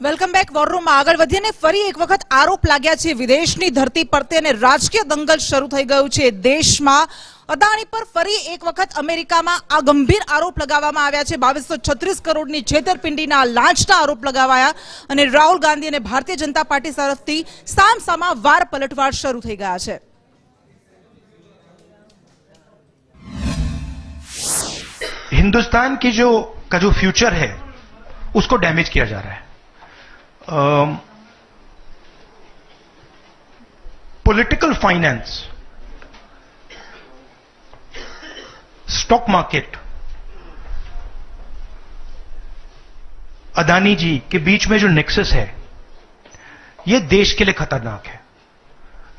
welcome back વોરરૂમમાં આગળ વધીને ફરી એક વખત આરોપ લાગ્યા છે વિદેશની ધરતી પરતે અને રાજકીય દંગલ શરૂ થઈ ગયું છે દેશમાં અદાણી પર ફરી એક વખત અમેરિકામાં આ ગંભીર આરોપ લગાવવામાં આવ્યા છે બાવીસો છત્રીસ કરોડની છેતરપિંડીના લાંચના આરોપ લગાવાયા અને રાહુલ ગાંધી અને ભારતીય જનતા પાર્ટી તરફથી સામસામા વાર પલટવાર શરૂ થઈ ગયા છે હિન્દુસ્તાન की जो का जो फ्यूचर है उसको डैमेज किया जा रहा है political finance stock market Adani ji के बीच में जो नेक्सस है यह देश के लिए खतरनाक है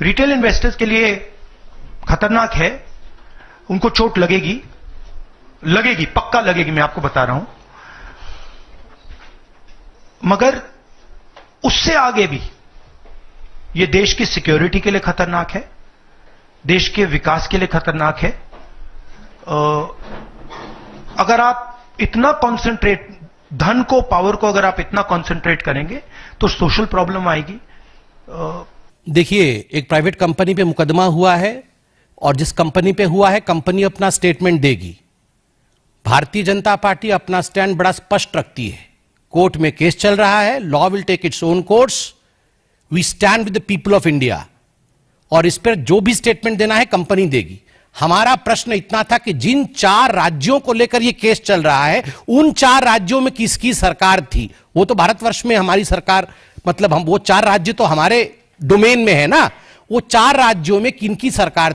रिटेल इन्वेस्टर्स के लिए खतरनाक है उनको चोट लगेगी लगेगी पक्का लगेगी मैं आपको बता रहा हूं मगर उससे आगे भी यह देश की सिक्योरिटी के लिए खतरनाक है देश के विकास के लिए खतरनाक है अगर आप इतना कॉन्सेंट्रेट धन को पावर को अगर आप इतना कॉन्सेंट्रेट करेंगे तो सोशल प्रॉब्लम आएगी देखिए एक प्राइवेट कंपनी पे मुकदमा हुआ है और जिस कंपनी पे हुआ है कंपनी अपना स्टेटमेंट देगी भारतीय जनता पार्टी अपना स्टैंड बड़ा स्पष्ट रखती है कोर्ट में केस चल रहा है law will take its own course we stand with the people of India और इस पर जो भी स्टेटमेंट देना है कंपनी देगी हमारा प्रश्न इतना था कि जिन चार राज्यों को लेकर यह केस चल रहा है उन चार राज्यों में किसकी सरकार थी वो तो भारतवर्ष में हमारी सरकार मतलब हम वो चार राज्य तो हमारे डोमेन में है ना वो चार राज्यों में किनकी सरकार